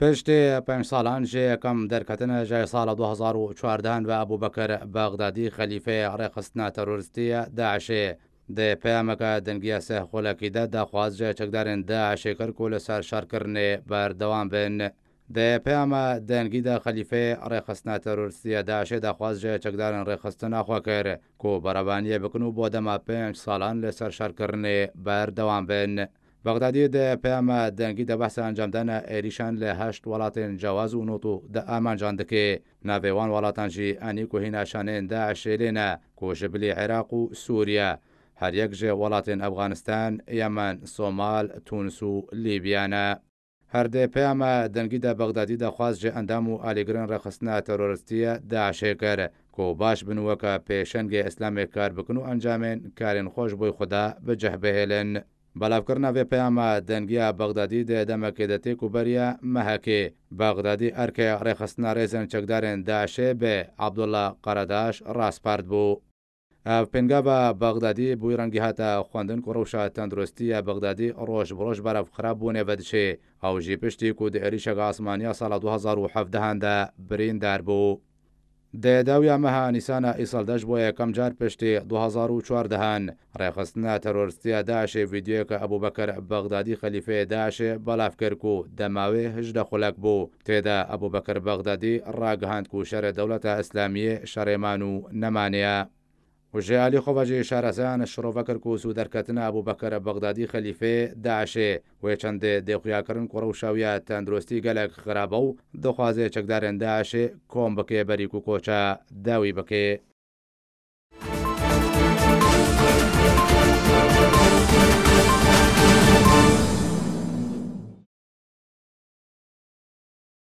پێشتێ پێنج ساڵان ژێ یەکەم دەرکەتنە ژای ساڵە 2014 بە ئەبوو بەکەر باغدادی خەلیفەیە ڕێخستنا تەرۆریستیە داعشێ دێ پامەکە دەنگە سێ خۆلەکیدا داخوازجێ چەکدارن داعشێکەر کو لە سەر شارکردێ بەردەوام بن. دێ پامە دەنگیدا خەلیفێ ڕێخستنا تەرورسیە داعشێ داخوازجێ چەکدارن ڕێخستە ناخواکەر کۆ بەرەبانیە بکن و بۆ دەما پێنج ساڵان لەسەر شارکردێ بەردەوام بن. بەغدادی دە پەیامە دەنگی دەبەسە ئەنجامدانە ئێریشان لە هەشت وڵاتێن جیاواز و نوت و دە ئامانجان دەکێ ناوێوان وڵاتانجی ئەنی کوهیناشانێندا عشێلێنە کۆژەبلی عێراق و سووریا هەریەکژێ وڵاتێن ئەفغانستان یەمەەن سۆمال تونس و لیبیانە. هەردێ پەیامە دەنگیدا بەغدادی دەخواست جێ ئەندام و ئالیگرن ڕەخستنا تەرۆرستیە داعشێکەرە کۆ باش بنووەکە پێشەنگێ ئەسلامێک کار بکن و ئەنجامێن کارێن خۆش بۆی خوددا بەجەهبهێلن. بەلاوکردنا بێ پەیامە دەنگیا بەغدادی دێدەمەکە دەتێک و بەریە مەهەکێ باغدادی ئەرکێ ڕێخستنا ڕێزن چەکدارێن داشێ بێ عبدوڵە قەرەداش ڕاستپارت بوو. پێنگا بە بەغدادی بووی ڕەنگی هاتە خوندن کوڕەوشە تەندروستیە بەغدادی ڕۆژ بڕۆژ بەرەف خراپ بوونێ بەدشێ ئەوژی پشتی و دێریشەگە ئاسمانیا ساڵ 2017 هەندە بریندار بوو. دەیەداوی ئەمەها نیسانە ئیسەلدەش بۆ یەکەم جار پشتی 2004 دەهان ڕێخستنە تەرۆرستیا داشێ یددیوکە ئەبوو بەکەر بەغدادی خەلیفەیە داشێ بەلافکرد و دەماوێ هشدە خولەک بوو تێدا ئەبوو بەکەر بەغدادی ڕاگەهاند و شەرە دەوڵەتە ئەسلامیە شەڕێمان و نەمانەیە. Hüceyali Xovacı işarəsən Şrovakır kusu dərkətinə Əbu Bəkər Bəğdadi xəlifə Daşe və çəndə deqiyakırın qoru şaviyə təndrösti gələk xirabəv dəxvazə çəkdərin Daşe kom bəkə bəriku koça dəvi bəkə.